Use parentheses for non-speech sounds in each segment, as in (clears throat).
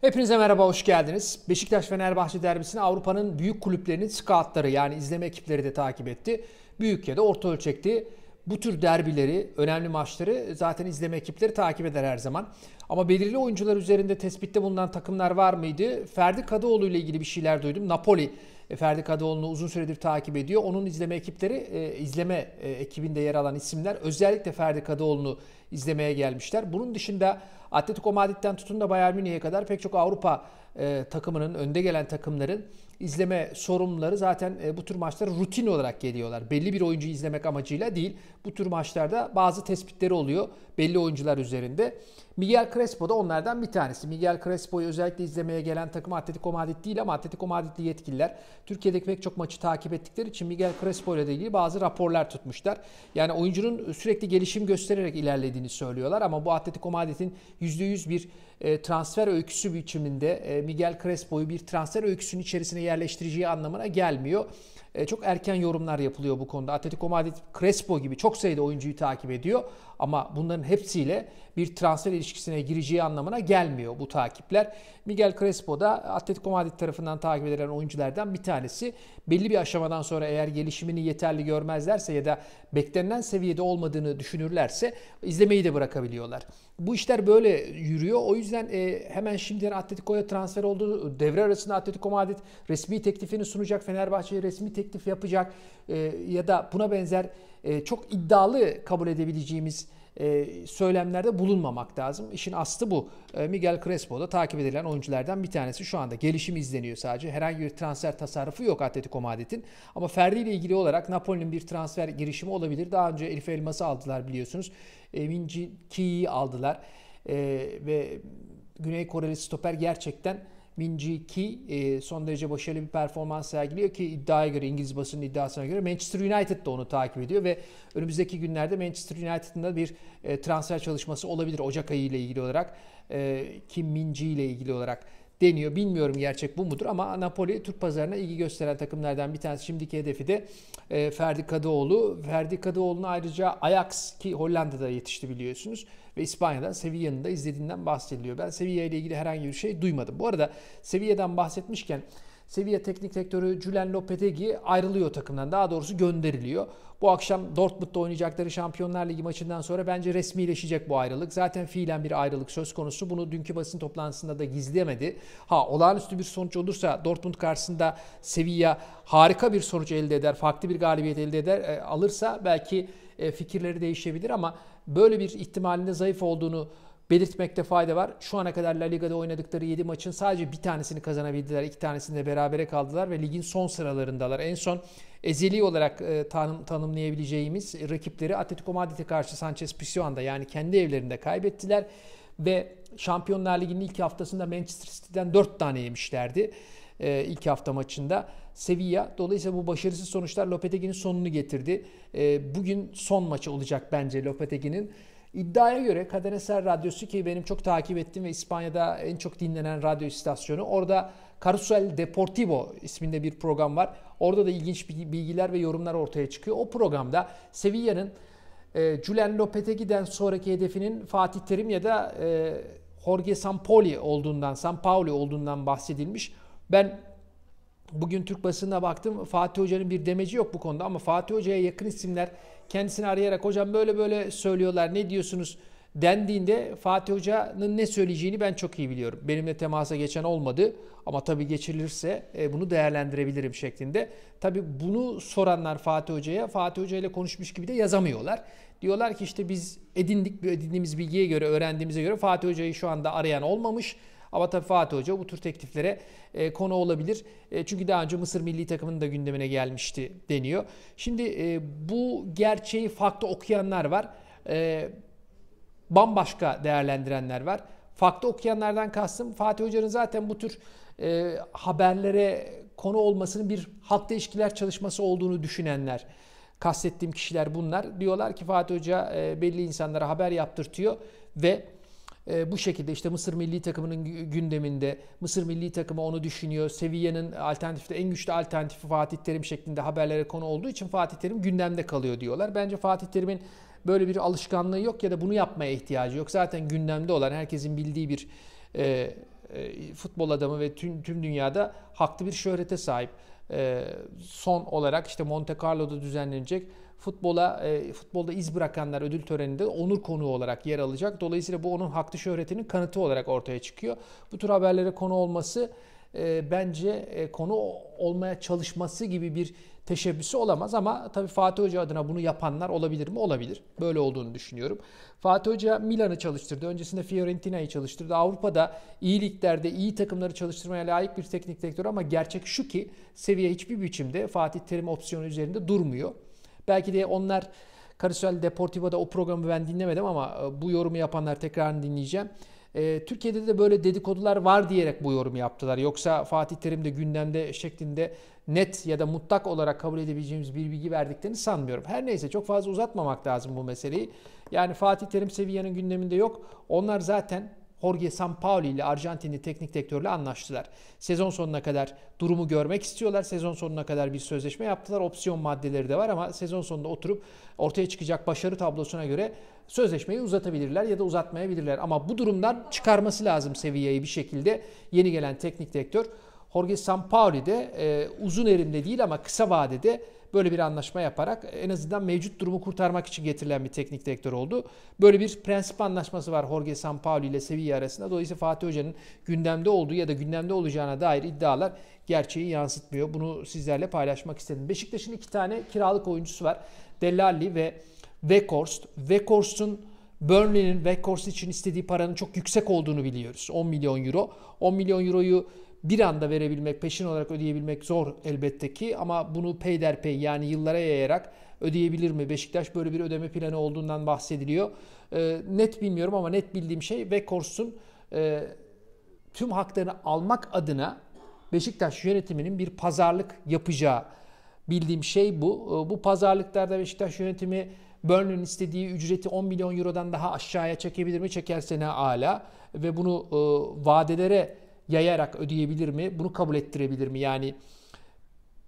Hepinize merhaba, hoş geldiniz. Beşiktaş-Fenerbahçe derbisini Avrupa'nın büyük kulüplerinin scoutları yani izleme ekipleri de takip etti. Büyük ya da orta ölçekli bu tür derbileri, önemli maçları zaten izleme ekipleri takip eder her zaman. Ama belirli oyuncular üzerinde tespitte bulunan takımlar var mıydı? Ferdi Kadıoğlu ile ilgili bir şeyler duydum. Napoli e, Ferdi Kadıoğlu'nu uzun süredir takip ediyor. Onun izleme ekipleri, e, izleme e, ekibinde yer alan isimler özellikle Ferdi Kadıoğlu'nu izlemeye gelmişler. Bunun dışında Atletico Madrid'den tutun da Bayern Münih'e kadar pek çok Avrupa e, takımının, önde gelen takımların izleme sorumluları zaten e, bu tür maçlara rutin olarak geliyorlar. Belli bir oyuncu izlemek amacıyla değil. Bu tür maçlarda bazı tespitleri oluyor belli oyuncular üzerinde. Miguel Crespo da onlardan bir tanesi. Miguel Crespo'yu özellikle izlemeye gelen takım Atletico Madrid değil ama Atletico Madridli yetkililer Türkiye'deki pek çok maçı takip ettikleri için Miguel Crespo ile ilgili bazı raporlar tutmuşlar. Yani oyuncunun sürekli gelişim göstererek ilerlediği etmediğini söylüyorlar ama bu Atletico Madrid'in %100 bir e, transfer öyküsü biçiminde e, Miguel Crespo'yu bir transfer öyküsünün içerisine yerleştireceği anlamına gelmiyor. E, çok erken yorumlar yapılıyor bu konuda. Atletico Madrid Crespo gibi çok sayıda oyuncuyu takip ediyor ama bunların hepsiyle bir transfer ilişkisine gireceği anlamına gelmiyor bu takipler. Miguel Crespo da Atletico Madrid tarafından takip edilen oyunculardan bir tanesi. Belli bir aşamadan sonra eğer gelişimini yeterli görmezlerse ya da beklenen seviyede olmadığını düşünürlerse izleme ödemeyi de bırakabiliyorlar. Bu işler böyle yürüyor. O yüzden e, hemen şimdiden Atletico'ya transfer oldu. Devre arasında Atletico Madrid resmi teklifini sunacak. Fenerbahçe'ye resmi teklif yapacak. E, ya da buna benzer e, çok iddialı kabul edebileceğimiz e, söylemlerde bulunmamak lazım. İşin aslı bu. E, Miguel Crespo da takip edilen oyunculardan bir tanesi. Şu anda gelişim izleniyor sadece. Herhangi bir transfer tasarrufu yok Atletico Madrid'in. Ama Ferdi ile ilgili olarak Napoli'nin bir transfer girişimi olabilir. Daha önce Elif Elmas'ı aldılar biliyorsunuz. E, Minji Ki'yi aldılar. Ve Güney Koreli stoper gerçekten Minji Ki e, son derece başarılı bir performans sergiliyor ki iddiaya göre İngiliz basının iddiasına göre Manchester United de onu takip ediyor ve önümüzdeki günlerde Manchester United'ın da bir e, transfer çalışması olabilir Ocak ayı ile ilgili olarak e, Kim Minji ile ilgili olarak deniyor. Bilmiyorum gerçek bu mudur ama Napoli Türk pazarına ilgi gösteren takımlardan bir tanesi. Şimdiki hedefi de e, Ferdi Kadıoğlu. Ferdi Kadıoğlu'nu ayrıca Ajax ki Hollanda'da yetişti biliyorsunuz ve İspanya'da Sevilla'nın da izlediğinden bahsediliyor. Ben Sevilla ile ilgili herhangi bir şey duymadım. Bu arada Sevilla'dan bahsetmişken Sevilla teknik direktörü Julen Lopetegi ayrılıyor takımdan. Daha doğrusu gönderiliyor. Bu akşam Dortmund'da oynayacakları Şampiyonlar Ligi maçından sonra bence resmileşecek bu ayrılık. Zaten fiilen bir ayrılık söz konusu. Bunu dünkü basın toplantısında da gizleyemedi. Ha olağanüstü bir sonuç olursa Dortmund karşısında Sevilla harika bir sonuç elde eder. Farklı bir galibiyet elde eder. E, alırsa belki e, fikirleri değişebilir ama böyle bir ihtimalinde zayıf olduğunu belirtmekte fayda var. Şu ana kadar La Liga'da oynadıkları 7 maçın sadece bir tanesini kazanabildiler. iki tanesini de berabere kaldılar ve ligin son sıralarındalar. En son ezeli olarak e, tanım, tanımlayabileceğimiz rakipleri Atletico Madrid'e karşı Sanchez Pizjuan'da yani kendi evlerinde kaybettiler ve Şampiyonlar Ligi'nin ilk haftasında Manchester City'den 4 tane yemişlerdi e, ilk hafta maçında Sevilla. Dolayısıyla bu başarısız sonuçlar Lopetegui'nin sonunu getirdi. E, bugün son maçı olacak bence Lopetegui'nin. İddiaya göre Cadenaser Radyosu ki benim çok takip ettiğim ve İspanya'da en çok dinlenen radyo istasyonu. Orada Carusel Deportivo isminde bir program var. Orada da ilginç bilgiler ve yorumlar ortaya çıkıyor. O programda Sevilla'nın e, Julen giden sonraki hedefinin Fatih Terim ya da e, Jorge Sampoli olduğundan, Sampaoli olduğundan bahsedilmiş. Ben Bugün Türk basınına baktım Fatih Hoca'nın bir demeci yok bu konuda ama Fatih Hoca'ya yakın isimler kendisini arayarak hocam böyle böyle söylüyorlar ne diyorsunuz dendiğinde Fatih Hoca'nın ne söyleyeceğini ben çok iyi biliyorum. Benimle temasa geçen olmadı ama tabii geçirilirse e, bunu değerlendirebilirim şeklinde. Tabii bunu soranlar Fatih Hoca'ya Fatih Hoca ile konuşmuş gibi de yazamıyorlar. Diyorlar ki işte biz edindik edindiğimiz bilgiye göre öğrendiğimize göre Fatih Hoca'yı şu anda arayan olmamış. Ama tabii Fatih Hoca bu tür tekliflere e, konu olabilir. E, çünkü daha önce Mısır milli takımının da gündemine gelmişti deniyor. Şimdi e, bu gerçeği farklı okuyanlar var. E, bambaşka değerlendirenler var. Farklı okuyanlardan kastım Fatih Hoca'nın zaten bu tür e, haberlere konu olmasının bir halkla ilişkiler çalışması olduğunu düşünenler kastettiğim kişiler bunlar. Diyorlar ki Fatih Hoca e, belli insanlara haber yaptırtıyor ve ee, bu şekilde işte Mısır milli takımının gündeminde Mısır milli takımı onu düşünüyor. Sevilla'nın alternatifte en güçlü alternatifi Fatih Terim şeklinde haberlere konu olduğu için Fatih Terim gündemde kalıyor diyorlar. Bence Fatih Terim'in böyle bir alışkanlığı yok ya da bunu yapmaya ihtiyacı yok. Zaten gündemde olan herkesin bildiği bir e, e, futbol adamı ve tüm, tüm dünyada haklı bir şöhrete sahip. E, son olarak işte Monte Carlo'da düzenlenecek futbola e, futbolda iz bırakanlar ödül töreninde onur konuğu olarak yer alacak. Dolayısıyla bu onun haklı şöhretinin kanıtı olarak ortaya çıkıyor. Bu tür haberlere konu olması e, bence e, konu olmaya çalışması gibi bir teşebbüsü olamaz ama tabii Fatih Hoca adına bunu yapanlar olabilir mi? Olabilir. Böyle olduğunu düşünüyorum. Fatih Hoca Milan'ı çalıştırdı. Öncesinde Fiorentina'yı çalıştırdı. Avrupa'da iyi liglerde iyi takımları çalıştırmaya layık bir teknik direktör ama gerçek şu ki seviye hiçbir biçimde Fatih Terim opsiyonu üzerinde durmuyor. Belki de onlar Karusel Deportivo'da o programı ben dinlemedim ama e, bu yorumu yapanlar tekrarını dinleyeceğim. E, Türkiye'de de böyle dedikodular var diyerek bu yorumu yaptılar. Yoksa Fatih Terim de gündemde şeklinde net ya da mutlak olarak kabul edebileceğimiz bir bilgi verdiklerini sanmıyorum. Her neyse çok fazla uzatmamak lazım bu meseleyi. Yani Fatih Terim seviyenin gündeminde yok. Onlar zaten Jorge Sampaoli ile Arjantinli teknik direktörle anlaştılar. Sezon sonuna kadar durumu görmek istiyorlar. Sezon sonuna kadar bir sözleşme yaptılar. Opsiyon maddeleri de var ama sezon sonunda oturup ortaya çıkacak başarı tablosuna göre sözleşmeyi uzatabilirler ya da uzatmayabilirler. Ama bu durumdan çıkarması lazım seviyeyi bir şekilde yeni gelen teknik direktör. Jorge Sampaoli de e, uzun erimde değil ama kısa vadede böyle bir anlaşma yaparak e, en azından mevcut durumu kurtarmak için getirilen bir teknik direktör oldu. Böyle bir prensip anlaşması var Jorge Sampaoli ile Sevilla arasında. Dolayısıyla Fatih Hoca'nın gündemde olduğu ya da gündemde olacağına dair iddialar gerçeği yansıtmıyor. Bunu sizlerle paylaşmak istedim. Beşiktaş'ın iki tane kiralık oyuncusu var. Delali ve Weghorst. Weghorst'un Burnley'nin Weghorst için istediği paranın çok yüksek olduğunu biliyoruz. 10 milyon euro. 10 milyon euroyu bir anda verebilmek, peşin olarak ödeyebilmek zor elbette ki ama bunu peyderpey yani yıllara yayarak ödeyebilir mi? Beşiktaş böyle bir ödeme planı olduğundan bahsediliyor. E, net bilmiyorum ama net bildiğim şey Vekors'un e, tüm haklarını almak adına Beşiktaş yönetiminin bir pazarlık yapacağı bildiğim şey bu. Ee, bu pazarlıklarda Beşiktaş yönetimi Burnley'in istediği ücreti 10 milyon eurodan daha aşağıya çekebilir mi? Çekerse ne ala ve bunu e, vadelere yayarak ödeyebilir mi? Bunu kabul ettirebilir mi? Yani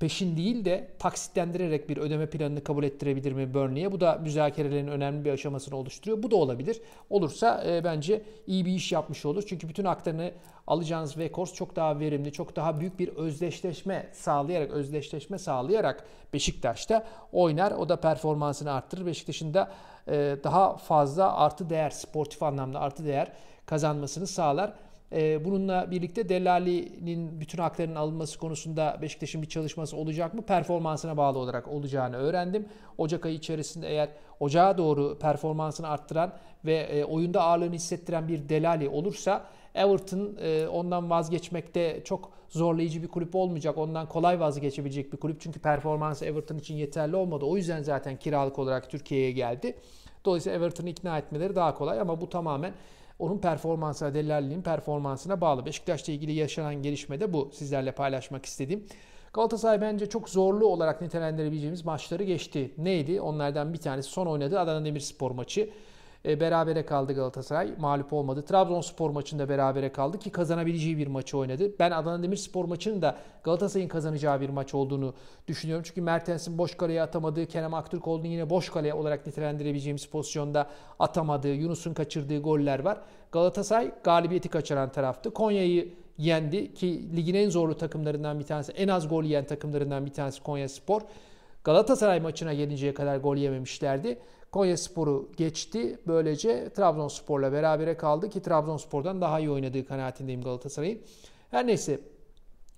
peşin değil de taksitlendirerek bir ödeme planını kabul ettirebilir mi Burnley'e? Bu da müzakerelerin önemli bir aşamasını oluşturuyor. Bu da olabilir. Olursa e, bence iyi bir iş yapmış olur. Çünkü bütün aktarını alacağınız Vekors çok daha verimli, çok daha büyük bir özdeşleşme sağlayarak, özdeşleşme sağlayarak Beşiktaş'ta oynar. O da performansını arttırır. Beşiktaş'ın da e, daha fazla artı değer, sportif anlamda artı değer kazanmasını sağlar. Ee, bununla birlikte Delali'nin bütün haklarının alınması konusunda Beşiktaş'ın bir çalışması olacak mı? Performansına bağlı olarak olacağını öğrendim. Ocak ayı içerisinde eğer ocağa doğru performansını arttıran ve e, oyunda ağırlığını hissettiren bir Delali olursa Everton e, ondan vazgeçmekte çok zorlayıcı bir kulüp olmayacak. Ondan kolay vazgeçebilecek bir kulüp. Çünkü performansı Everton için yeterli olmadı. O yüzden zaten kiralık olarak Türkiye'ye geldi. Dolayısıyla Everton'ı ikna etmeleri daha kolay ama bu tamamen onun performansı, Delali'nin performansına bağlı. Beşiktaş'la ilgili yaşanan gelişme de bu sizlerle paylaşmak istediğim. Galatasaray bence çok zorlu olarak nitelendirebileceğimiz maçları geçti. Neydi? Onlardan bir tanesi son oynadığı Adana Demirspor maçı. E, berabere kaldı Galatasaray. Mağlup olmadı. Trabzonspor maçında berabere kaldı ki kazanabileceği bir maçı oynadı. Ben Adana Demirspor maçının da Galatasaray'ın kazanacağı bir maç olduğunu düşünüyorum. Çünkü Mertens'in boş kaleye atamadığı, Kerem Aktürkoğlu'nun yine boş kale olarak nitelendirebileceğimiz pozisyonda atamadığı, Yunus'un kaçırdığı goller var. Galatasaray galibiyeti kaçıran taraftı. Konya'yı yendi ki ligin en zorlu takımlarından bir tanesi, en az gol yiyen takımlarından bir tanesi Konya Spor. Galatasaray maçına gelinceye kadar gol yememişlerdi. Konya Sporu geçti. Böylece Trabzonspor'la berabere kaldı ki Trabzonspor'dan daha iyi oynadığı kanaatindeyim Galatasaray'ın. Her neyse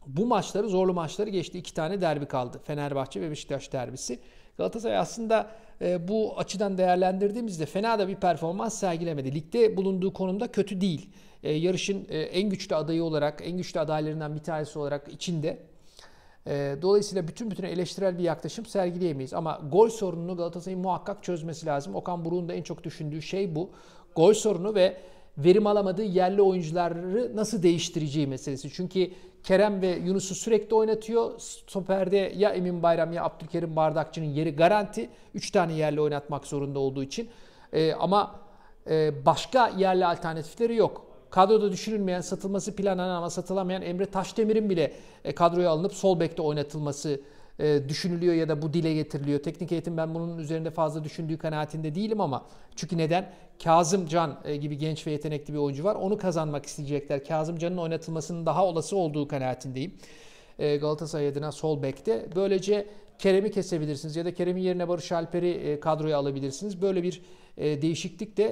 bu maçları zorlu maçları geçti. İki tane derbi kaldı. Fenerbahçe ve Beşiktaş derbisi. Galatasaray aslında e, bu açıdan değerlendirdiğimizde fena da bir performans sergilemedi. Ligde bulunduğu konumda kötü değil. E, yarışın e, en güçlü adayı olarak, en güçlü adaylarından bir tanesi olarak içinde ee, dolayısıyla bütün bütüne eleştirel bir yaklaşım sergileyemeyiz. Ama gol sorununu Galatasaray'ın muhakkak çözmesi lazım. Okan Buruk'un da en çok düşündüğü şey bu. Gol sorunu ve verim alamadığı yerli oyuncuları nasıl değiştireceği meselesi. Çünkü Kerem ve Yunus'u sürekli oynatıyor. Stoper'de ya Emin Bayram ya Abdülkerim Bardakçı'nın yeri garanti. 3 tane yerli oynatmak zorunda olduğu için. Ee, ama e, başka yerli alternatifleri yok. Kadroda düşünülmeyen, satılması planlanan ama satılamayan Emre Taşdemir'in bile e, kadroya alınıp sol bekte oynatılması e, düşünülüyor ya da bu dile getiriliyor. Teknik eğitim ben bunun üzerinde fazla düşündüğü kanaatinde değilim ama çünkü neden? Kazım Can e, gibi genç ve yetenekli bir oyuncu var. Onu kazanmak isteyecekler. Kazım Can'ın oynatılmasının daha olası olduğu kanaatindeyim. Galatasaray adına sol bekte. Böylece Kerem'i kesebilirsiniz ya da Kerem'in yerine Barış Alper'i e, kadroya alabilirsiniz. Böyle bir e, değişiklik de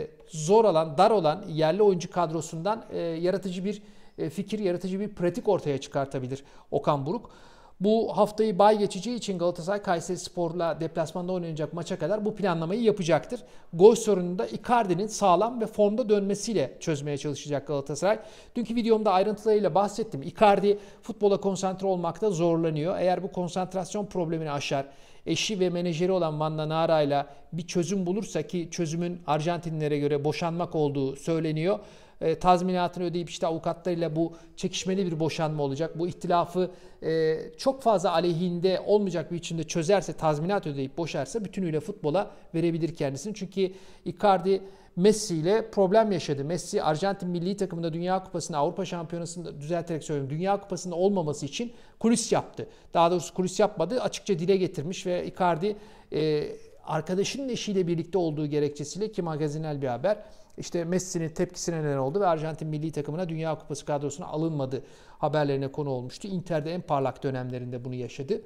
e, zor olan, dar olan yerli oyuncu kadrosundan yaratıcı bir fikir, yaratıcı bir pratik ortaya çıkartabilir Okan Buruk. Bu haftayı bay geçeceği için Galatasaray Kayseri Spor'la deplasmanda oynayacak maça kadar bu planlamayı yapacaktır. Gol sorununu da Icardi'nin sağlam ve formda dönmesiyle çözmeye çalışacak Galatasaray. Dünkü videomda ayrıntılarıyla bahsettim. Icardi futbola konsantre olmakta zorlanıyor. Eğer bu konsantrasyon problemini aşar, eşi ve menajeri olan Vanna Nara ile bir çözüm bulursa ki çözümün Arjantinlere göre boşanmak olduğu söyleniyor e, tazminatını ödeyip işte avukatlarıyla bu çekişmeli bir boşanma olacak. Bu ihtilafı e, çok fazla aleyhinde olmayacak bir içinde çözerse, tazminat ödeyip boşarsa bütünüyle futbola verebilir kendisini. Çünkü Icardi Messi ile problem yaşadı. Messi Arjantin milli takımında Dünya Kupası'nda Avrupa Şampiyonası'nda düzelterek söylüyorum Dünya Kupası'nda olmaması için kulis yaptı. Daha doğrusu kulis yapmadı açıkça dile getirmiş ve Icardi e, arkadaşının eşiyle birlikte olduğu gerekçesiyle ki magazinel bir haber işte Messi'nin tepkisine neden oldu ve Arjantin milli takımına Dünya Kupası kadrosuna alınmadı haberlerine konu olmuştu. Inter'de en parlak dönemlerinde bunu yaşadı.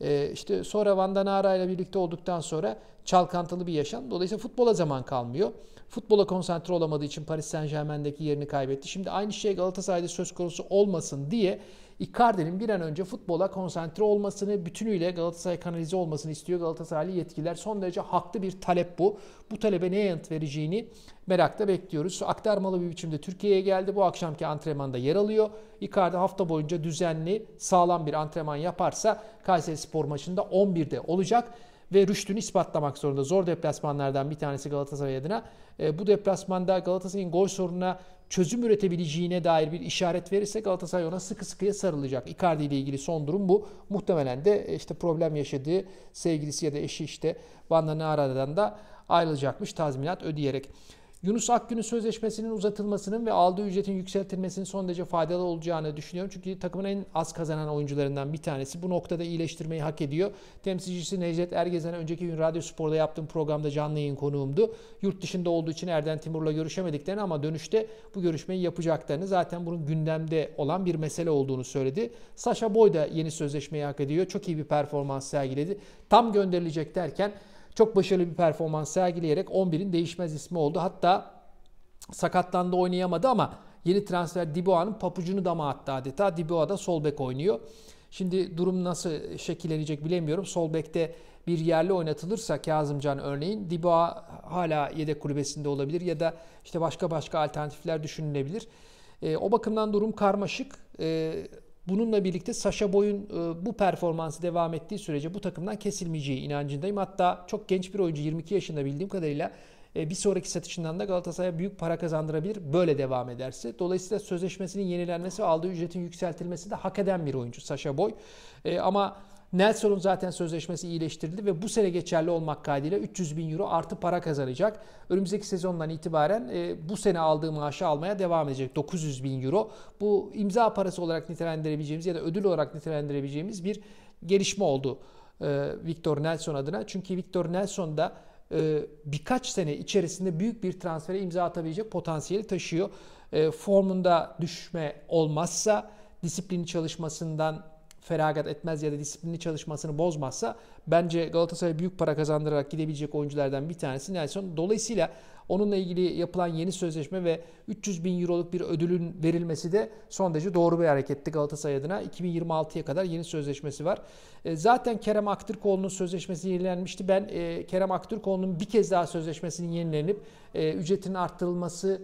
Ee, işte sonra Van Danara ile birlikte olduktan sonra çalkantılı bir yaşam. Dolayısıyla futbola zaman kalmıyor. Futbola konsantre olamadığı için Paris Saint Germain'deki yerini kaybetti. Şimdi aynı şey Galatasaray'da söz konusu olmasın diye Icardi'nin bir an önce futbola konsantre olmasını, bütünüyle Galatasaray kanalize olmasını istiyor Galatasaraylı yetkililer. Son derece haklı bir talep bu. Bu talebe ne yanıt vereceğini merakla bekliyoruz. Aktarmalı bir biçimde Türkiye'ye geldi. Bu akşamki antrenmanda yer alıyor. Icardi hafta boyunca düzenli, sağlam bir antrenman yaparsa Kayseri Spor maçında 11'de olacak ve rüştünü ispatlamak zorunda. Zor deplasmanlardan bir tanesi Galatasaray adına. E, bu deplasmanda Galatasaray'ın gol sorununa çözüm üretebileceğine dair bir işaret verirse Galatasaray ona sıkı sıkıya sarılacak. Icardi ile ilgili son durum bu. Muhtemelen de e, işte problem yaşadığı sevgilisi ya da eşi işte Van'la Nara'dan da ayrılacakmış tazminat ödeyerek. Yunus Akgün'ün sözleşmesinin uzatılmasının ve aldığı ücretin yükseltilmesinin son derece faydalı olacağını düşünüyorum. Çünkü takımın en az kazanan oyuncularından bir tanesi. Bu noktada iyileştirmeyi hak ediyor. Temsilcisi Necdet Ergezen önceki gün Radyo Spor'da yaptığım programda canlı yayın konuğumdu. Yurt dışında olduğu için Erden Timur'la görüşemediklerini ama dönüşte bu görüşmeyi yapacaklarını zaten bunun gündemde olan bir mesele olduğunu söyledi. Sasha Boy da yeni sözleşmeyi hak ediyor. Çok iyi bir performans sergiledi. Tam gönderilecek derken çok başarılı bir performans sergileyerek 11'in değişmez ismi oldu. Hatta sakatlandı oynayamadı ama yeni transfer Diboa'nın papucunu dama attı adeta. Diboa da sol bek oynuyor. Şimdi durum nasıl şekillenecek bilemiyorum. Sol bekte bir yerli oynatılırsa Kazımcan örneğin Diboa hala yedek kulübesinde olabilir ya da işte başka başka alternatifler düşünülebilir. E, o bakımdan durum karmaşık. E, Bununla birlikte Sasha Boy'un e, bu performansı devam ettiği sürece bu takımdan kesilmeyeceği inancındayım. Hatta çok genç bir oyuncu 22 yaşında bildiğim kadarıyla e, bir sonraki satışından da Galatasaray'a büyük para kazandırabilir böyle devam ederse. Dolayısıyla sözleşmesinin yenilenmesi ve aldığı ücretin yükseltilmesi de hak eden bir oyuncu Sasha Boy. E, ama Nelson'un zaten sözleşmesi iyileştirildi ve bu sene geçerli olmak kaydıyla 300 bin euro artı para kazanacak. Önümüzdeki sezondan itibaren e, bu sene aldığı maaşı almaya devam edecek. 900 bin euro. Bu imza parası olarak nitelendirebileceğimiz ya da ödül olarak nitelendirebileceğimiz bir gelişme oldu e, Victor Nelson adına. Çünkü Victor Nelson da e, birkaç sene içerisinde büyük bir transfere imza atabilecek potansiyeli taşıyor. E, formunda düşme olmazsa, disiplini çalışmasından feragat etmez ya da disiplinli çalışmasını bozmazsa bence Galatasaray büyük para kazandırarak gidebilecek oyunculardan bir tanesi Nelson. Dolayısıyla onunla ilgili yapılan yeni sözleşme ve 300 bin euroluk bir ödülün verilmesi de son derece doğru bir hareketti Galatasaray adına. 2026'ya kadar yeni sözleşmesi var. E, zaten Kerem Aktürkoğlu'nun sözleşmesi yenilenmişti. Ben e, Kerem Aktürkoğlu'nun bir kez daha sözleşmesinin yenilenip e, ücretinin arttırılması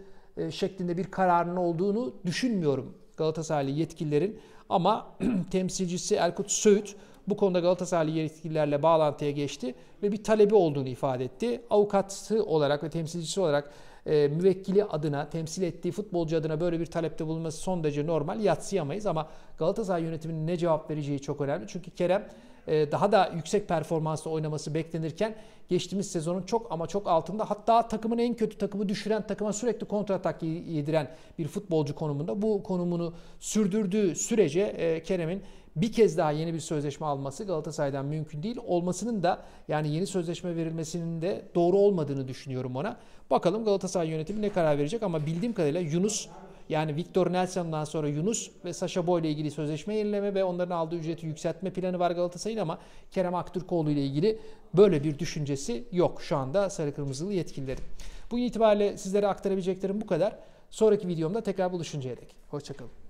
şeklinde bir kararın olduğunu düşünmüyorum Galatasaraylı yetkililerin. Ama (clears throat) temsilcisi Erkut Söğüt bu konuda Galatasaraylı yetkililerle bağlantıya geçti ve bir talebi olduğunu ifade etti. Avukatı olarak ve temsilcisi olarak e, müvekkili adına, temsil ettiği futbolcu adına böyle bir talepte bulunması son derece normal. Yatsıyamayız ama Galatasaray yönetiminin ne cevap vereceği çok önemli. Çünkü Kerem e, daha da yüksek performansla oynaması beklenirken geçtiğimiz sezonun çok ama çok altında hatta takımın en kötü takımı düşüren takıma sürekli kontratak yediren bir futbolcu konumunda bu konumunu sürdürdüğü sürece e, Kerem'in bir kez daha yeni bir sözleşme alması Galatasaray'dan mümkün değil. Olmasının da yani yeni sözleşme verilmesinin de doğru olmadığını düşünüyorum ona. Bakalım Galatasaray yönetimi ne karar verecek ama bildiğim kadarıyla Yunus yani Victor Nelson'dan sonra Yunus ve Sasha Boy ile ilgili sözleşme yenileme ve onların aldığı ücreti yükseltme planı var Galatasaray'ın ama Kerem Aktürkoğlu ile ilgili böyle bir düşüncesi yok şu anda Sarı Kırmızılı yetkililerin. Bugün itibariyle sizlere aktarabileceklerim bu kadar. Sonraki videomda tekrar buluşuncaya dek. Hoşçakalın.